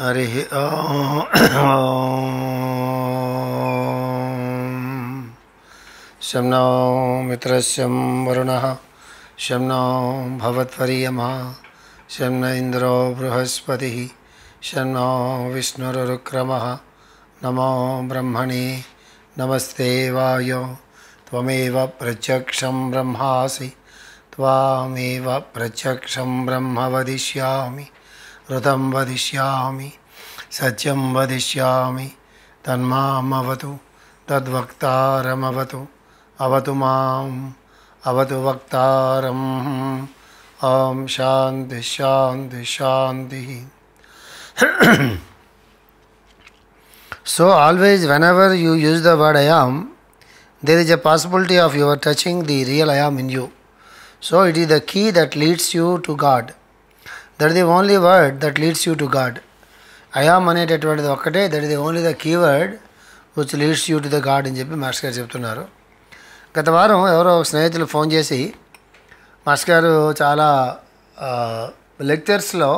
हरि शं मित्र मित्रस्यं वरुणः शं नो भवत्वर्यमः शं न इन्द्रो नो नमो ब्रह्मणे नमस्ते वायो प्रत्यक्ष प्रत्यक्षं ब्रह्मासि प्रत्यक्ष ब्रह्म वदिष्यामी व्रतं वदिष्यामि सत्यं वदिष्यामि तन्मामवतु तद्वक्तारमवतु अवतु माम् अवतु वक्तारम् ॐ शान्ति शान्ति शान्तिः So always whenever you use the word I am, there is a possibility of you are touching the real I am in you. So it is the key that leads you to God. That the only word that leads you to God I am అనేటటువంటిది ఒక్కటే that the only the keyword which leads you to the God అని చెప్పి master గారు చెప్తున్నారు గత వారం ఎవరో స్నేహితులు ఫోన్ చేసి మాస్టర్ గారు చాలా లెక్చర్స్లో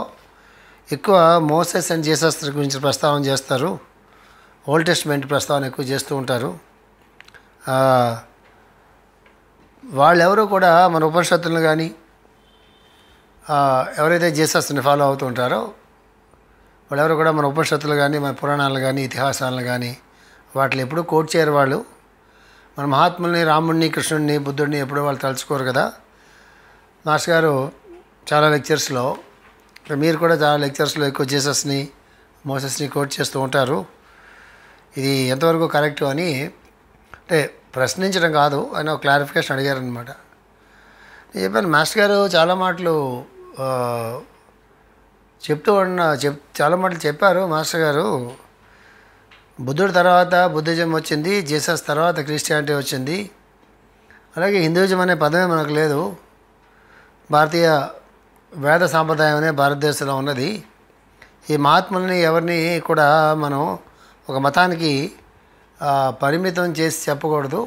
ఎక్కువ మోసెస్ అండ్ జీసస్ గురించి ప్రస్తావన చేస్తారు ఓల్డ్ టెస్ట్మెంట్ ప్రస్తావన ఎక్కువ చేస్తూ ఉంటారు వాళ్ళెవరూ కూడా మన ఉపనిషత్తులను కానీ ఎవరైతే జీసస్ని ఫాలో అవుతూ ఉంటారో వాళ్ళెవరు కూడా మన ఉపనిషత్తులు కానీ మన పురాణాలు కానీ ఇతిహాసాలను కానీ వాటిని ఎప్పుడూ కోట్ చేయరు వాళ్ళు మన మహాత్ముల్ని రాముడిని కృష్ణుడిని బుద్ధుడిని ఎప్పుడూ వాళ్ళు తలుచుకోరు కదా మాస్ గారు చాలా లెక్చర్స్లో మీరు కూడా చాలా లెక్చర్స్లో ఎక్కువ జీసస్ని మోసస్ని కోట్ చేస్తూ ఉంటారు ఇది ఎంతవరకు కరెక్ట్ అని అంటే ప్రశ్నించడం కాదు ఒక క్లారిఫికేషన్ అడిగారనమాట నేను చెప్పాను మాస్టర్ గారు చాలా మాటలు చెప్తూ ఉన్న చెప్ చాలా మాటలు చెప్పారు మాస్టర్ గారు బుద్ధుడు తర్వాత బుద్ధిజం వచ్చింది జీసస్ తర్వాత క్రిస్టియానిటీ వచ్చింది అలాగే హిందూజం అనే పదమే మనకు లేదు భారతీయ వేద సాంప్రదాయం అనే భారతదేశంలో ఉన్నది ఈ మహాత్ములని ఎవరిని కూడా మనం ఒక మతానికి పరిమితం చేసి చెప్పకూడదు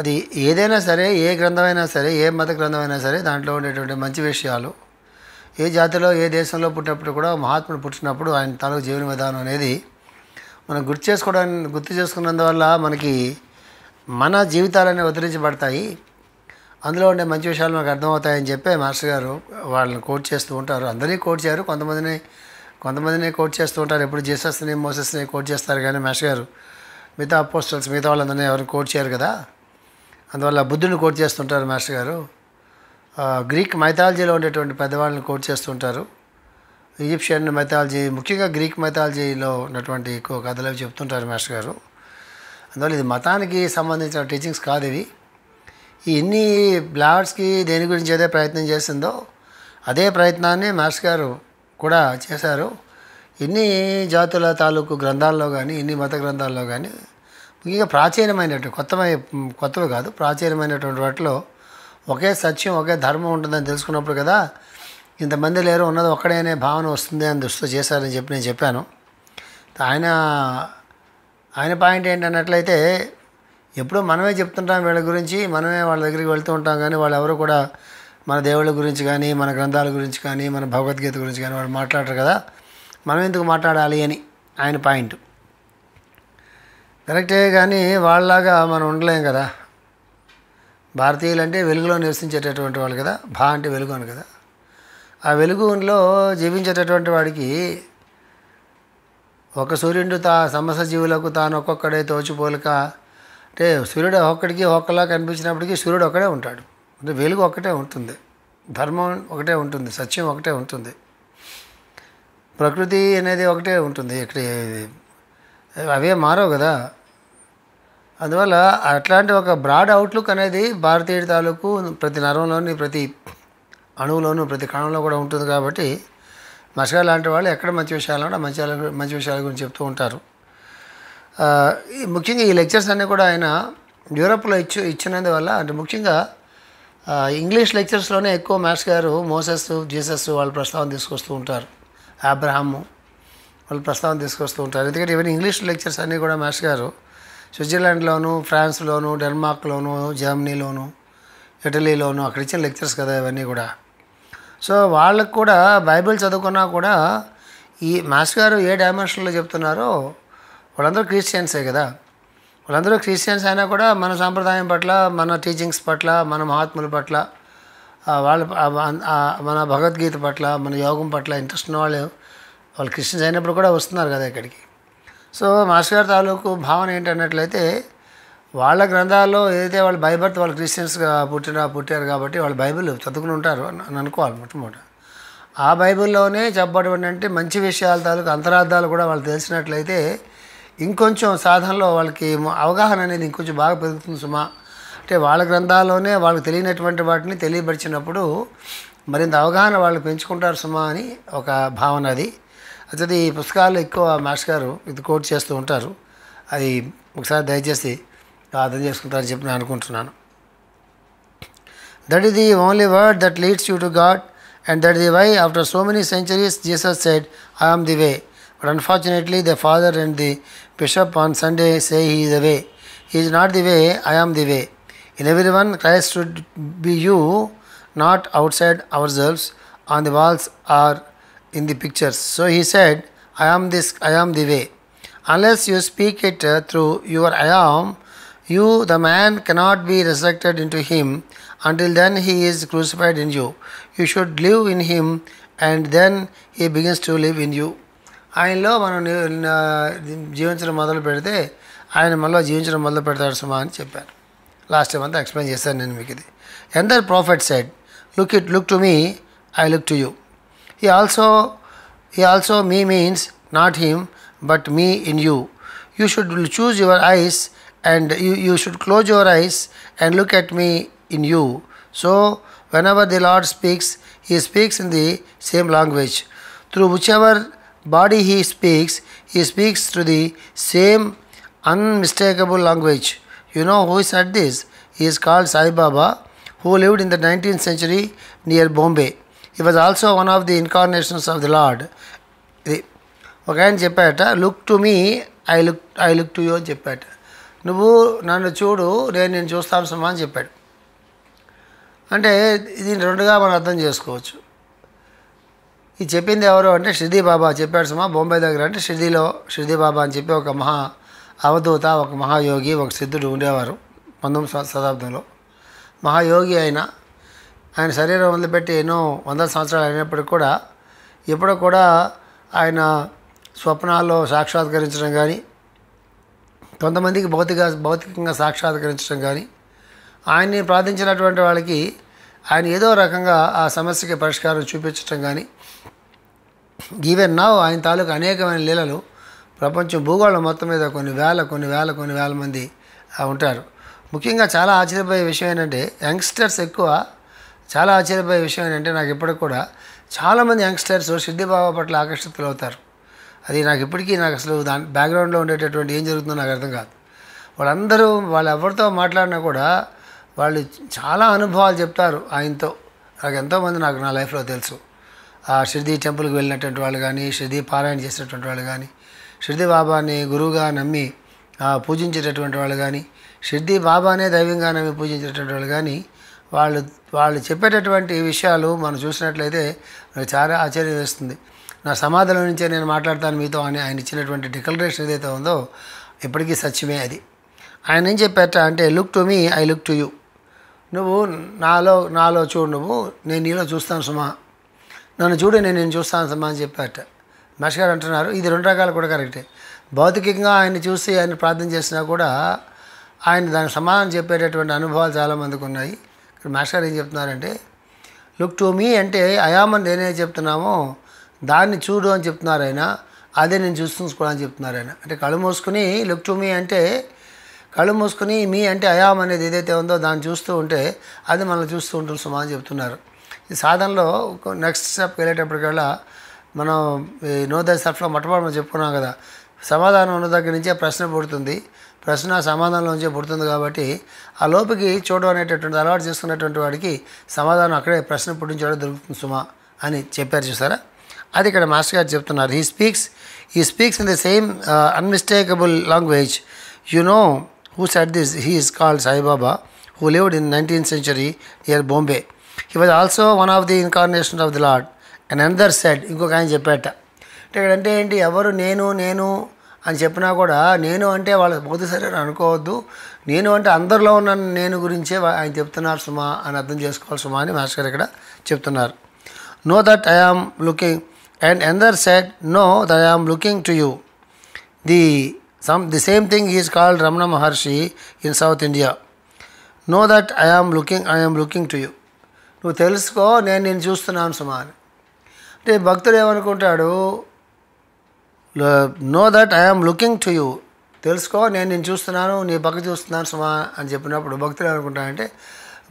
అది ఏదైనా సరే ఏ గ్రంథమైనా సరే ఏ మత గ్రంథమైనా సరే దాంట్లో ఉండేటువంటి మంచి విషయాలు ఏ జాతిలో ఏ దేశంలో పుట్టినప్పుడు కూడా మహాత్ముడు పుట్టినప్పుడు ఆయన తాలూకు జీవన విధానం అనేది మనం గుర్తు చేసుకోవడానికి గుర్తు చేసుకున్నందువల్ల మనకి మన జీవితాలనే ఉద్ధరించబడతాయి అందులో ఉండే మంచి విషయాలు మనకు అర్థమవుతాయని చెప్పే మాస్టర్ గారు వాళ్ళని కోట్ చేస్తూ ఉంటారు అందరినీ కోట్ చేయరు కొంతమందిని కొంతమందిని కోట్ చేస్తూ ఉంటారు ఎప్పుడు జీసస్ని మోసెస్ని కోట్ చేస్తారు కానీ మాస్టర్ గారు మిగతా పోస్టర్స్ మిగతా వాళ్ళందరినీ ఎవరు కోట్ చేయరు కదా అందువల్ల బుద్ధుని కోట్ చేస్తుంటారు మాస్టర్ గారు గ్రీక్ మైథాలజీలో ఉండేటువంటి పెద్దవాళ్ళని కోట్ చేస్తుంటారు ఈజిప్షియన్ మైథాలజీ ముఖ్యంగా గ్రీక్ మైథాలజీలో ఉన్నటువంటి ఎక్కువ కథలు అవి చెప్తుంటారు మాస్టర్ గారు అందువల్ల ఇది మతానికి సంబంధించిన టీచింగ్స్ కాదు ఇవి ఎన్ని బ్లాడ్స్కి దేని గురించి ఏదే ప్రయత్నం చేసిందో అదే ప్రయత్నాన్ని మాస్టర్ గారు కూడా చేశారు ఇన్ని జాతుల తాలూకు గ్రంథాల్లో కానీ ఇన్ని మత గ్రంథాల్లో కానీ ముఖ్యంగా ప్రాచీనమైనటువంటి కొత్తమై కొత్తవి కాదు ప్రాచీనమైనటువంటి వాటిలో ఒకే సత్యం ఒకే ధర్మం ఉంటుందని తెలుసుకున్నప్పుడు కదా ఇంతమంది లేరు ఉన్నది ఒక్కడే అనే భావన వస్తుంది అని దృష్టితో చేశారని చెప్పి నేను చెప్పాను ఆయన ఆయన పాయింట్ ఏంటి అన్నట్లయితే ఎప్పుడూ మనమే చెప్తుంటాం వీళ్ళ గురించి మనమే వాళ్ళ దగ్గరికి వెళ్తూ ఉంటాం కానీ వాళ్ళు ఎవరు కూడా మన దేవుళ్ళ గురించి కానీ మన గ్రంథాల గురించి కానీ మన భగవద్గీత గురించి కానీ వాళ్ళు మాట్లాడరు కదా మనం ఎందుకు మాట్లాడాలి అని ఆయన పాయింట్ కరెక్టే కానీ వాళ్ళలాగా మనం ఉండలేం కదా భారతీయులు అంటే వెలుగులో నివసించేటటువంటి వాళ్ళు కదా భా అంటే వెలుగు అని కదా ఆ వెలుగులో జీవించేటటువంటి వాడికి ఒక సూర్యుడు తా సమస్త జీవులకు తాను ఒక్కొక్కడే తోచిపోలక అంటే సూర్యుడు ఒక్కడికి ఒక్కలా కనిపించినప్పటికీ సూర్యుడు ఒక్కడే ఉంటాడు అంటే వెలుగు ఒక్కటే ఉంటుంది ధర్మం ఒకటే ఉంటుంది సత్యం ఒకటే ఉంటుంది ప్రకృతి అనేది ఒకటే ఉంటుంది ఇక్కడ అవే మారవు కదా అందువల్ల అట్లాంటి ఒక బ్రాడ్ అవుట్లుక్ అనేది భారతీయుడి తాలూకు ప్రతి నరంలోని ప్రతి అణువులోనూ ప్రతి కణంలో కూడా ఉంటుంది కాబట్టి మసగా లాంటి వాళ్ళు ఎక్కడ మంచి విషయాలు ఉన్నా మంచి మంచి విషయాల గురించి చెప్తూ ఉంటారు ముఖ్యంగా ఈ లెక్చర్స్ అన్నీ కూడా ఆయన యూరప్లో ఇచ్చు ఇచ్చినందువల్ల అంటే ముఖ్యంగా ఇంగ్లీష్ లెక్చర్స్లోనే ఎక్కువ మ్యాథ్స్ గారు మోసెస్ జీసస్ వాళ్ళ ప్రస్తావన తీసుకొస్తూ ఉంటారు అబ్రహాము వాళ్ళు ప్రస్తావన తీసుకొస్తూ ఉంటారు ఎందుకంటే ఇవన్నీ ఇంగ్లీష్ లెక్చర్స్ అన్నీ కూడా మాస్టర్ గారు స్విట్జర్లాండ్లోను ఫ్రాన్స్లోను డెన్మార్క్లోను జర్మనీలోను ఇటలీలోను అక్కడ ఇచ్చిన లెక్చర్స్ కదా ఇవన్నీ కూడా సో వాళ్ళకు కూడా బైబిల్ చదువుకున్నా కూడా ఈ మాస్ గారు ఏ డైమెన్షన్లో చెప్తున్నారో వాళ్ళందరూ క్రిస్టియన్సే కదా వాళ్ళందరూ క్రిస్టియన్స్ అయినా కూడా మన సాంప్రదాయం పట్ల మన టీచింగ్స్ పట్ల మన మహాత్ముల పట్ల వాళ్ళ మన భగవద్గీత పట్ల మన యోగం పట్ల ఇంట్రెస్ట్ ఉన్న వాళ్ళు వాళ్ళు క్రిస్టియన్స్ అయినప్పుడు కూడా వస్తున్నారు కదా ఇక్కడికి సో మాస్టర్ గారి తాలూకు భావన ఏంటన్నట్లయితే వాళ్ళ గ్రంథాల్లో ఏదైతే వాళ్ళు బైబర్త్ వాళ్ళు క్రిస్టియన్స్గా పుట్టిన పుట్టారు కాబట్టి వాళ్ళు బైబిల్ చదువుకుని ఉంటారు అని అనుకోవాలి మొట్టమొదట ఆ బైబిల్లోనే అంటే మంచి విషయాల తాలూకు అంతరార్థాలు కూడా వాళ్ళు తెలిసినట్లయితే ఇంకొంచెం సాధనలో వాళ్ళకి అవగాహన అనేది ఇంకొంచెం బాగా పెరుగుతుంది సుమా అంటే వాళ్ళ గ్రంథాల్లోనే వాళ్ళకి తెలియనటువంటి వాటిని తెలియపరిచినప్పుడు మరింత అవగాహన వాళ్ళు పెంచుకుంటారు సుమా అని ఒక భావన అది అయితే ఈ పుస్తకాలు ఎక్కువ మాస్టర్ గారు ఇది కోట్ చేస్తూ ఉంటారు అది ఒకసారి దయచేసి అర్థం చేసుకుంటారని చెప్పి నేను అనుకుంటున్నాను that is the only word that leads you to God and that the why after so many centuries Jesus said I am the way but unfortunately the father and the bishop on Sunday say he the way is not the way I am the way in every one Christ be you not outside ourselves on the walls or in the pictures. So he said, I am this, I am the way. Unless you speak it through your I am, you, the man, cannot be resurrected into him. Until then, he is crucified in you. You should live in him, and then he begins to live in you. ఆయనలో మనం జీవించడం మొదలు పెడితే ఆయన మనలో జీవించడం మొదలు పెడతాడు సుమా అని చెప్పాను లాస్ట్ టైం అంతా ఎక్స్ప్లెయిన్ చేశాను నేను మీకు ఇది another prophet said look it look to me I look to you He also, he also me means not him, but me in you. You should choose your eyes and you, you should close your eyes and look at me in you. So, whenever the Lord speaks, he speaks in the same language. Through whichever body he speaks, he speaks through the same unmistakable language. You know who said this? He is called Sai Baba, who lived in the 19th century near Bombay. He was also one of the incarnations of the lord ఇది ఒక ఆయన చెప్పాట look to me I look I look to you అని చెప్పాట నువ్వు నన్ను చూడు నేను నేను చూస్తాను సుమా అని చెప్పాడు అంటే దీన్ని రెండుగా మనం అర్థం చేసుకోవచ్చు ఇది చెప్పింది ఎవరు అంటే షిర్దీ బాబా చెప్పాడు సుమా బొంబాయి దగ్గర అంటే షిర్దీలో షిర్దీ బాబా అని చెప్పి ఒక మహా అవధూత ఒక మహాయోగి ఒక సిద్ధుడు ఉండేవారు పంతొమ్మిది శతాబ్దంలో మహాయోగి అయిన ఆయన శరీరం వదిలిపెట్టి ఎన్నో వందల సంవత్సరాలు అయినప్పటికీ కూడా ఎప్పుడూ కూడా ఆయన స్వప్నాల్లో సాక్షాత్కరించడం కానీ కొంతమందికి భౌతిక భౌతికంగా సాక్షాత్కరించడం కానీ ఆయన్ని ప్రార్థించినటువంటి వాళ్ళకి ఆయన ఏదో రకంగా ఆ సమస్యకి పరిష్కారం చూపించడం కానీ ఈవెన్ నా ఆయన తాలూకు అనేకమైన లీలలు ప్రపంచం భూగోళం మొత్తం మీద కొన్ని వేల కొన్ని వేల కొన్ని వేల మంది ఉంటారు ముఖ్యంగా చాలా ఆశ్చర్యపోయే విషయం ఏంటంటే యంగ్స్టర్స్ ఎక్కువ చాలా ఆశ్చర్యపోయే విషయం ఏంటంటే నాకు ఇప్పటికి కూడా చాలామంది యంగ్స్టర్స్ సిద్ధి బాబా పట్ల ఆకర్షితులు అవుతారు అది నాకు ఇప్పటికీ నాకు అసలు దాని బ్యాక్గ్రౌండ్లో ఉండేటటువంటి ఏం జరుగుతుందో నాకు అర్థం కాదు వాళ్ళందరూ వాళ్ళు ఎవరితో మాట్లాడినా కూడా వాళ్ళు చాలా అనుభవాలు చెప్తారు ఆయనతో నాకు ఎంతోమంది నాకు నా లైఫ్లో తెలుసు ఆ షిర్ది టెంపుల్కి వెళ్ళినటువంటి వాళ్ళు కానీ షిర్ది పారాయణ చేసినటువంటి వాళ్ళు కానీ షిర్ది బాబాని గురువుగా నమ్మి పూజించేటటువంటి వాళ్ళు కానీ షిర్ది బాబానే దైవంగా నమ్మి పూజించేటటువంటి వాళ్ళు కానీ వాళ్ళు వాళ్ళు చెప్పేటటువంటి విషయాలు మనం చూసినట్లయితే చాలా ఆశ్చర్యం వేస్తుంది నా సమాధుల నుంచే నేను మాట్లాడతాను మీతో అని ఆయన ఇచ్చినటువంటి డిక్లరేషన్ ఏదైతే ఉందో ఇప్పటికీ సత్యమే అది ఆయన ఏం చెప్పేట అంటే look to me I look to you నువ్వు నాలో నాలో చూడు నువ్వు నేను నీలో చూస్తాను సుమా నన్ను చూడు నేను నేను చూస్తాను సుమా అని చెప్పారట మహర్షి గారు అంటున్నారు ఇది రెండు రకాలు కూడా కరెక్టే భౌతికంగా ఆయన చూసి ఆయన ప్రార్థన చేసినా కూడా ఆయన దానికి సమాధానం చెప్పేటటువంటి అనుభవాలు చాలామందికి ఉన్నాయి ఇక్కడ మాస్టర్ ఏం చెప్తున్నారంటే లుక్ టు మీ అంటే అయామని నేనే చెప్తున్నామో దాన్ని చూడు అని చెప్తున్నారు ఆయన అదే నేను చూసుకోవాలని చెప్తున్నారు ఆయన అంటే కళ్ళు మూసుకుని లుక్ టు మీ అంటే కళ్ళు మూసుకుని మీ అంటే అయాం అనేది ఏదైతే ఉందో దాన్ని చూస్తూ ఉంటే అది మనల్ని చూస్తూ ఉంటుంది సుమా అని చెప్తున్నారు ఈ సాధనలో నెక్స్ట్ స్టెప్కి వెళ్ళేటప్పటికల్లా మనం ఈ నోదయ సెల్ఫ్లో మొట్టమొదటి మనం చెప్పుకున్నాం కదా సమాధానం ఉన్న దగ్గర నుంచే ప్రశ్న పుడుతుంది ప్రశ్న సమాధానంలోంచే పుడుతుంది కాబట్టి ఆ లోపకి చూడడం అనేటటువంటి అలవాటు చేసుకున్నటువంటి వాడికి సమాధానం అక్కడే ప్రశ్న పుట్టించడం దొరుకుతుంది సుమా అని చెప్పారు చూసారా అది ఇక్కడ మాస్టర్ గారు చెప్తున్నారు he speaks he speaks in the same unmistakable language you know who said this he is called Saibaba who lived in nineteenth century near Bombay he was also one of the incarnation of the lord and another said ఇంకొక ఆయన చెప్పాట అంటే ఏంటి ఎవరు నేను నేను అని చెప్పినా కూడా నేను అంటే వాళ్ళ పోతే సరే అనుకోవద్దు నేను అంటే అందరిలో ఉన్న నేను గురించే ఆయన చెప్తున్నారు సుమా అని అర్థం చేసుకోవాలి సుమా అని మాస్టర్ గారు ఇక్కడ చెప్తున్నారు know that I am looking and another said know that I am looking to you the some the same thing he's called Ramana Maharshi in South India know that I am looking I am looking to you నువ్వు తెలుసుకో నేను నేను చూస్తున్నాను సుమా అని అంటే భక్తుడు ఏమనుకుంటాడు know that I'm looking to you తెలుసుకో నేను నేను చూస్తున్నాను నీ పక్క చూస్తున్నాను సుమా అని చెప్పినప్పుడు భక్తులు అనుకుంటానంటే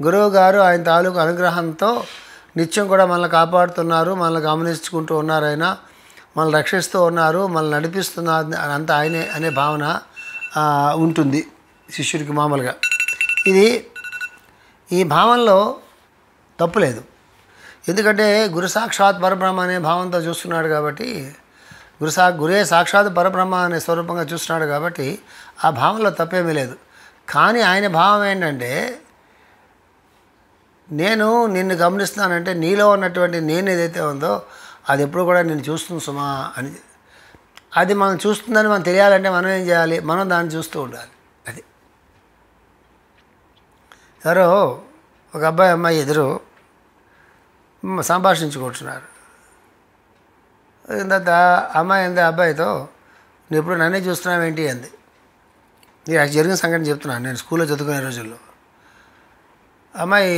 గురువు గారు ఆయన తాలూకు అనుగ్రహంతో నిత్యం కూడా మనల్ని కాపాడుతున్నారు మనల్ని గమనించుకుంటూ ఉన్నారు ఆయన మనల్ని రక్షిస్తూ ఉన్నారు మనల్ని నడిపిస్తున్నారు అంత ఆయనే అనే భావన ఉంటుంది శిష్యుడికి మామూలుగా ఇది ఈ భావనలో తప్పులేదు ఎందుకంటే గురు సాక్షాత్ పరబ్రహ్మ అనే భావంతో చూస్తున్నాడు కాబట్టి గురు సా గురే సాక్షాత్ పరబ్రహ్మ అనే స్వరూపంగా చూస్తున్నాడు కాబట్టి ఆ భావంలో తప్పేమీ లేదు కానీ ఆయన భావం ఏంటంటే నేను నిన్ను గమనిస్తున్నానంటే నీలో ఉన్నటువంటి నేను ఏదైతే ఉందో అది ఎప్పుడు కూడా నేను చూస్తుంది సుమా అని అది మనం చూస్తుందని మనం తెలియాలంటే మనం ఏం చేయాలి మనం దాన్ని చూస్తూ ఉండాలి అది ఎవరో ఒక అబ్బాయి అమ్మాయి ఎదురు సంభాషించుకుంటున్నారు ఇంత అమ్మాయి అంది అబ్బాయితో నువ్వు ఎప్పుడు నన్నే చూస్తున్నావు ఏంటి అంది అది జరిగిన సంఘటన చెప్తున్నాను నేను స్కూల్లో చదువుకునే రోజుల్లో అమ్మాయి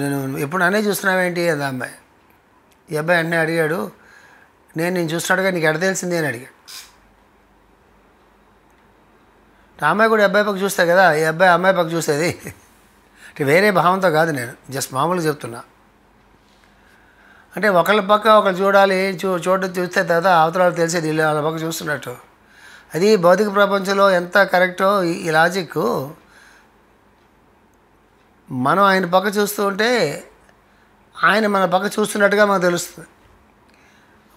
నేను ఎప్పుడు నన్నే చూస్తున్నావేంటి అంది అమ్మాయి ఈ అబ్బాయి అన్నీ అడిగాడు నేను నేను చూస్తున్నాడుగా నీకు ఎడ తెలిసింది అని అడిగాడు అమ్మాయి కూడా అబ్బాయి పక్క చూస్తా కదా ఈ అబ్బాయి అమ్మాయి పక్క చూసేది వేరే భావంతో కాదు నేను జస్ట్ మామూలుగా చెప్తున్నాను అంటే ఒకళ్ళ పక్క ఒకళ్ళు చూడాలి చూ చూడడం చూస్తే తర్వాత అవతరాలు తెలిసేది వీళ్ళు వాళ్ళ పక్క చూస్తున్నట్టు అది భౌతిక ప్రపంచంలో ఎంత కరెక్టో ఈ లాజిక్ మనం ఆయన పక్క చూస్తూ ఉంటే ఆయన మన పక్క చూస్తున్నట్టుగా మనకు తెలుస్తుంది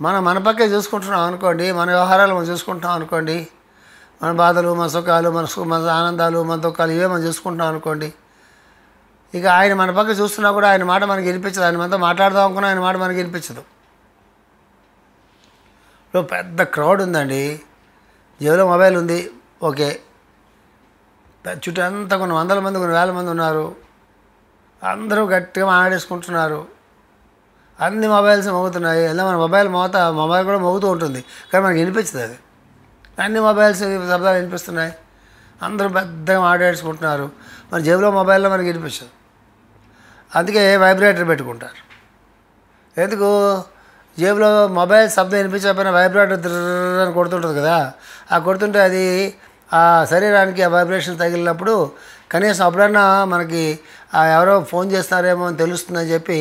మనం మన పక్కే చూసుకుంటున్నాం అనుకోండి మన వ్యవహారాలు మనం చూసుకుంటున్నాం అనుకోండి మన బాధలు మన సుఖాలు మన సుఖ మన ఆనందాలు మన దుఃఖాలు ఇవే మనం చూసుకుంటున్నాం అనుకోండి ఇక ఆయన మన పక్క చూస్తున్నా కూడా ఆయన మాట మనకి వినిపించదు ఆయన మనతో మాట్లాడదాం అనుకున్నా ఆయన మాట మనకి వినిపించదు ఇప్పుడు పెద్ద క్రౌడ్ ఉందండి జేబులో మొబైల్ ఉంది ఓకే చుట్టూ అంతా కొన్ని వందల మంది కొన్ని వేల మంది ఉన్నారు అందరూ గట్టిగా మాట్లాడేసుకుంటున్నారు అన్ని మొబైల్స్ మోగుతున్నాయి అలా మన మొబైల్ మోత మొబైల్ కూడా మోగుతూ ఉంటుంది కానీ మనకి వినిపించదు అది అన్ని మొబైల్స్ శబ్దాలు వినిపిస్తున్నాయి అందరూ పెద్దగా మాట్లాడేసుకుంటున్నారు మన జేబులో మొబైల్లో మనకి వినిపించదు అందుకే వైబ్రేటర్ పెట్టుకుంటారు ఎందుకు జేబులో మొబైల్ శబ్దం వినిపించకపోయినా వైబ్రేటర్ అని కొడుతుంటుంది కదా ఆ కొడుతుంటే అది ఆ శరీరానికి ఆ వైబ్రేషన్ తగిలినప్పుడు కనీసం అప్పుడన్నా మనకి ఎవరో ఫోన్ చేస్తున్నారేమో అని తెలుస్తుందని చెప్పి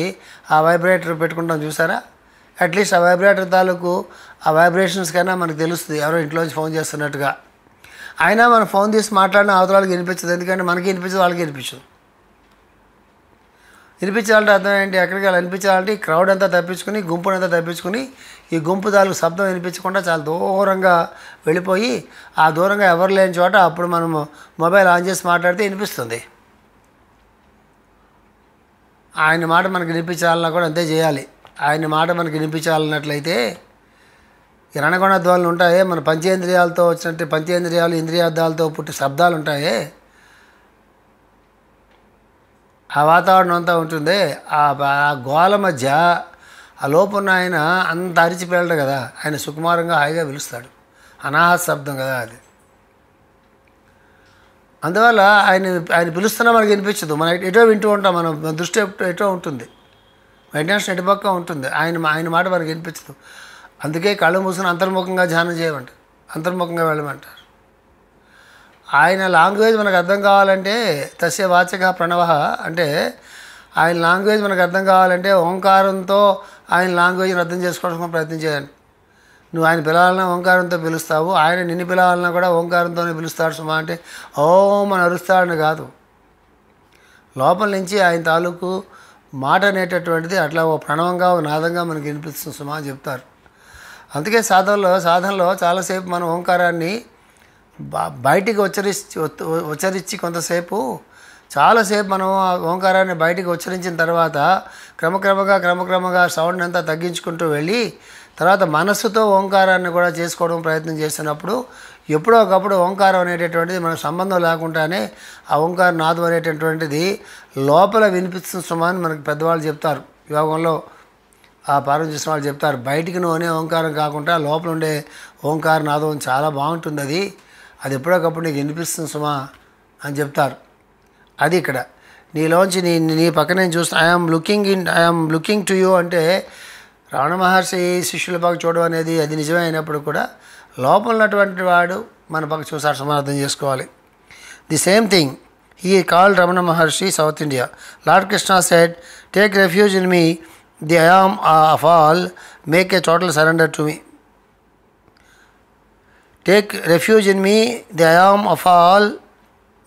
ఆ వైబ్రేటర్ పెట్టుకుంటాం చూసారా అట్లీస్ట్ ఆ వైబ్రేటర్ తాలూకు ఆ వైబ్రేషన్స్ కన్నా మనకు తెలుస్తుంది ఎవరో ఇంట్లోంచి ఫోన్ చేస్తున్నట్టుగా అయినా మనం ఫోన్ తీసి మాట్లాడిన అవతల వాళ్ళకి వినిపించదు ఎందుకంటే మనకి వినిపించదు వాళ్ళకి వినిపించదు వినిపించాలంటే అర్థం ఏంటి ఎక్కడికి వెళ్ళి వినిపించాలంటే ఈ క్రౌడ్ అంతా తప్పించుకుని గుంపును అంతా తప్పించుకుని ఈ గుంపు దాలు శబ్దం వినిపించకుండా చాలా దూరంగా వెళ్ళిపోయి ఆ దూరంగా ఎవరు లేని చోట అప్పుడు మనము మొబైల్ ఆన్ చేసి మాట్లాడితే వినిపిస్తుంది ఆయన మాట మనకు వినిపించాలన్నా కూడా అంతే చేయాలి ఆయన మాట మనకు వినిపించాలన్నట్లయితే రణగొణ ధ్వనులు ఉంటాయే మన పంచేంద్రియాలతో వచ్చినట్టు పంచేంద్రియాలు ఇంద్రియార్థాలతో పుట్టి శబ్దాలు ఉంటాయే ఆ వాతావరణం అంతా ఉంటుంది ఆ గోల మధ్య ఆ లోపున్న ఆయన అంత అరిచిపెళ్ళడు కదా ఆయన సుకుమారంగా హాయిగా పిలుస్తాడు అనాహత శబ్దం కదా అది అందువల్ల ఆయన ఆయన పిలుస్తున్నా మనకి వినిపించదు మనం ఎటో వింటూ ఉంటాం మనం దృష్టి ఎటో ఉంటుంది ఇంటర్నేషనల్ పక్క ఉంటుంది ఆయన ఆయన మాట మనకి వినిపించదు అందుకే కళ్ళు మూసుకుని అంతర్ముఖంగా ధ్యానం చేయమంటారు అంతర్ముఖంగా వెళ్ళమంటారు ఆయన లాంగ్వేజ్ మనకు అర్థం కావాలంటే తస్య వాచక ప్రణవ అంటే ఆయన లాంగ్వేజ్ మనకు అర్థం కావాలంటే ఓంకారంతో ఆయన లాంగ్వేజ్ని అర్థం చేసుకోవడానికి ప్రయత్నం చేయాలి నువ్వు ఆయన పిలవాలన్నా ఓంకారంతో పిలుస్తావు ఆయన నిన్ను పిలవాలన్నా కూడా ఓంకారంతోనే పిలుస్తాడు సుమా అంటే ఓం అని అరుస్తాడని కాదు లోపల నుంచి ఆయన తాలూకు మాట అనేటటువంటిది అట్లా ఓ ప్రణవంగా ఓ నాదంగా మనకి వినిపిస్తుంది సుమా అని చెప్తారు అందుకే సాధనలో సాధనలో చాలాసేపు మనం ఓంకారాన్ని బయటికి ఉచ్చరించి ఉచ్చరించి కొంతసేపు చాలాసేపు మనం ఓంకారాన్ని బయటికి ఉచ్చరించిన తర్వాత క్రమక్రమంగా క్రమక్రమంగా సౌండ్ అంతా తగ్గించుకుంటూ వెళ్ళి తర్వాత మనస్సుతో ఓంకారాన్ని కూడా చేసుకోవడం ప్రయత్నం చేసినప్పుడు ఎప్పుడో ఒకప్పుడు ఓంకారం అనేటటువంటిది మనకు సంబంధం లేకుండానే ఆ ఓంకార నాదం అనేటటువంటిది లోపల వినిపిస్తున్న సుమాన్ మనకి పెద్దవాళ్ళు చెప్తారు యోగంలో ఆ పారం చేసిన వాళ్ళు చెప్తారు బయటికి నూనె ఓంకారం కాకుండా లోపల ఉండే ఓంకార నాదం చాలా బాగుంటుంది అది అది ఎప్పుడోకప్పుడు నీకు వినిపిస్తుంది సుమా అని చెప్తారు అది ఇక్కడ నీలోంచి నీ నీ పక్కన నేను చూస్తున్నా I'm looking in I'm looking to you అంటే రావణ మహర్షి శిష్యుల పక్క చూడడం అనేది అది నిజమైనప్పుడు కూడా లోపల ఉన్నటువంటి వాడు మన పక్క చూసారు సమార్థం చేసుకోవాలి the same thing he call Ramana Maharshi South India lord Krishna said take refuge in me the I am of all make a total surrender to me take refuge in me the I am of all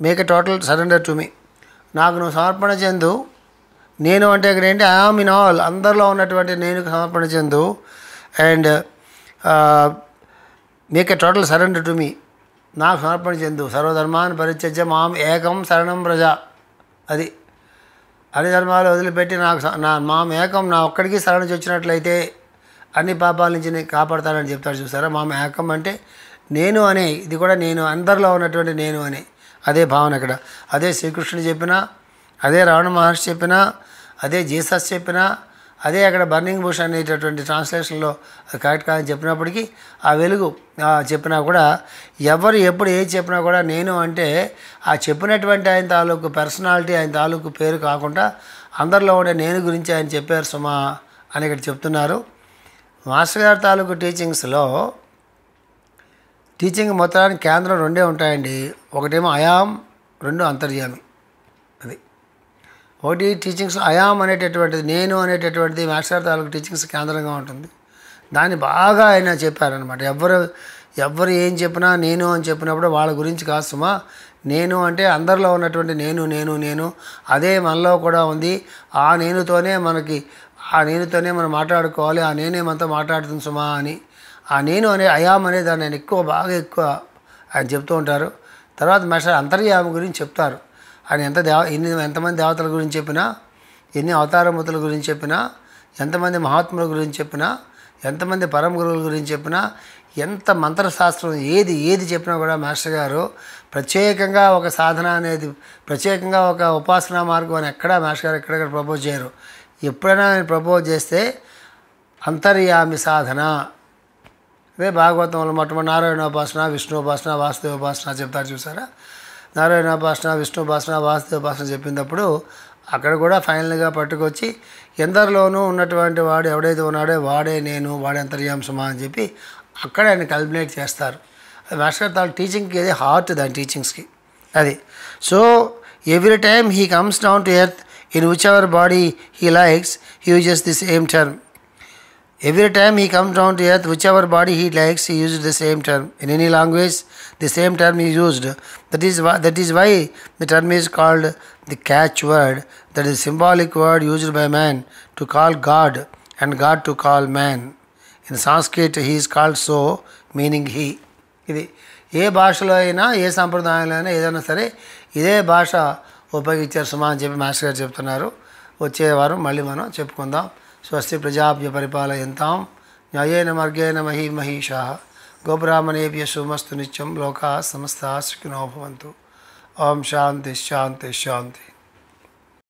make a total surrender to me నాకు నువ్వు సమర్పణ చెందు నేను అంటే ఇక్కడ ఏంటి am in all అందరిలో ఉన్నటువంటి నేను సమర్పణ చెందు and make a total surrender to me నాకు సమర్పణ చెందు సర్వధర్మాన్ని పరిత్యజ మాం ఏకం శరణం ప్రజ అది అన్ని ధర్మాలు వదిలిపెట్టి నాకు నా మాం ఏకం నా ఒక్కడికి శరణి వచ్చినట్లయితే అన్ని పాపాల నుంచి కాపాడతానని చెప్తాడు చూసారా మామ ఏకం అంటే నేను అనే ఇది కూడా నేను అందరిలో ఉన్నటువంటి నేను అనే అదే భావన ఇక్కడ అదే శ్రీకృష్ణుడు చెప్పినా అదే రావణ మహర్షి చెప్పినా అదే జీసస్ చెప్పినా అదే అక్కడ బర్నింగ్ బుష్ అనేటటువంటి ట్రాన్స్లేషన్లో కరెక్ట్ కాదని చెప్పినప్పటికీ ఆ వెలుగు చెప్పినా కూడా ఎవరు ఎప్పుడు ఏది చెప్పినా కూడా నేను అంటే ఆ చెప్పినటువంటి ఆయన తాలూకు పర్సనాలిటీ ఆయన తాలూకు పేరు కాకుండా అందరిలో ఉండే నేను గురించి ఆయన చెప్పారు సుమా అని ఇక్కడ చెప్తున్నారు మాస్టర్ గారి తాలూకు టీచింగ్స్లో టీచింగ్ మొత్తానికి కేంద్రం రెండే ఉంటాయండి ఒకటేమో అయాం రెండు అంతర్యామి అది ఒకటి టీచింగ్స్ అయాం అనేటటువంటిది నేను అనేటటువంటిది మాస్టర్ తాలూకు టీచింగ్స్ కేంద్రంగా ఉంటుంది దాన్ని బాగా ఆయన చెప్పారనమాట ఎవరు ఎవరు ఏం చెప్పినా నేను అని చెప్పినప్పుడు వాళ్ళ గురించి కాదు నేను అంటే అందరిలో ఉన్నటువంటి నేను నేను నేను అదే మనలో కూడా ఉంది ఆ నేనుతోనే మనకి ఆ నేనుతోనే మనం మాట్లాడుకోవాలి ఆ నేనేమంతా మాట్లాడుతుంది సుమా అని ఆ నేను అనే అయాం అనే దాన్ని ఆయన ఎక్కువ బాగా ఎక్కువ ఆయన చెప్తూ ఉంటారు తర్వాత మాస్టర్ అంతర్యామి గురించి చెప్తారు ఆయన ఎంత దేవ ఎన్ని ఎంతమంది దేవతల గురించి చెప్పినా ఎన్ని అవతారమూతుల గురించి చెప్పినా ఎంతమంది మహాత్ముల గురించి చెప్పినా ఎంతమంది పరమ గురువుల గురించి చెప్పినా ఎంత మంత్రశాస్త్రం ఏది ఏది చెప్పినా కూడా మాస్టర్ గారు ప్రత్యేకంగా ఒక సాధన అనేది ప్రత్యేకంగా ఒక ఉపాసనా మార్గం అని ఎక్కడా మాస్టర్ గారు ఎక్కడెక్కడ ప్రపోజ్ చేయరు ఎప్పుడైనా ఆయన ప్రపోజ్ చేస్తే అంతర్యామి సాధన అదే భాగవతంలో మొట్టమొదటి నారాయణోపాసన విష్ణుపాసన వాసుదేవోపాసన చెప్తారు చూసారా నారాయణోపాసన విష్ణుపాసన వాసుదేవోపాసన చెప్పినప్పుడు అక్కడ కూడా ఫైనల్గా పట్టుకొచ్చి ఎందరిలోనూ ఉన్నటువంటి వాడు ఎవడైతే ఉన్నాడో వాడే నేను వాడే అంతర్యాంశమా అని చెప్పి అక్కడ ఆయన కల్మినేట్ చేస్తారు మాస్టర్ తాళ్ళ టీచింగ్కి అది హార్ట్ దాని టీచింగ్స్కి అది so every time he comes down to earth in which our body he likes he uses the same term every time he comes down to earth which our body he likes he used the same term in any language the same term he used that is why that is why the term is called the catch word that is symbolic word used by man to call God and God to call man in Sanskrit he is called so meaning he ఇది ఏ భాషలో అయినా ఏ సంప్రదాయంలో అయినా ఏదైనా సరే ఇదే భాష ఉపయోగించారు సుమా అని చెప్పి మాస్టర్ గారు చెప్తున్నారు వచ్చే వారం మళ్ళీ మనం చెప్పుకుందాం स्वस्थ प्रजाभ्य परिपालयन्तां न्यायन मगेन मही महिषा गोब्राह्मणेभ्य सुमस्तु निचम लोका समस्ता सुखिनो भवन्तु ओम शांति शांति शांति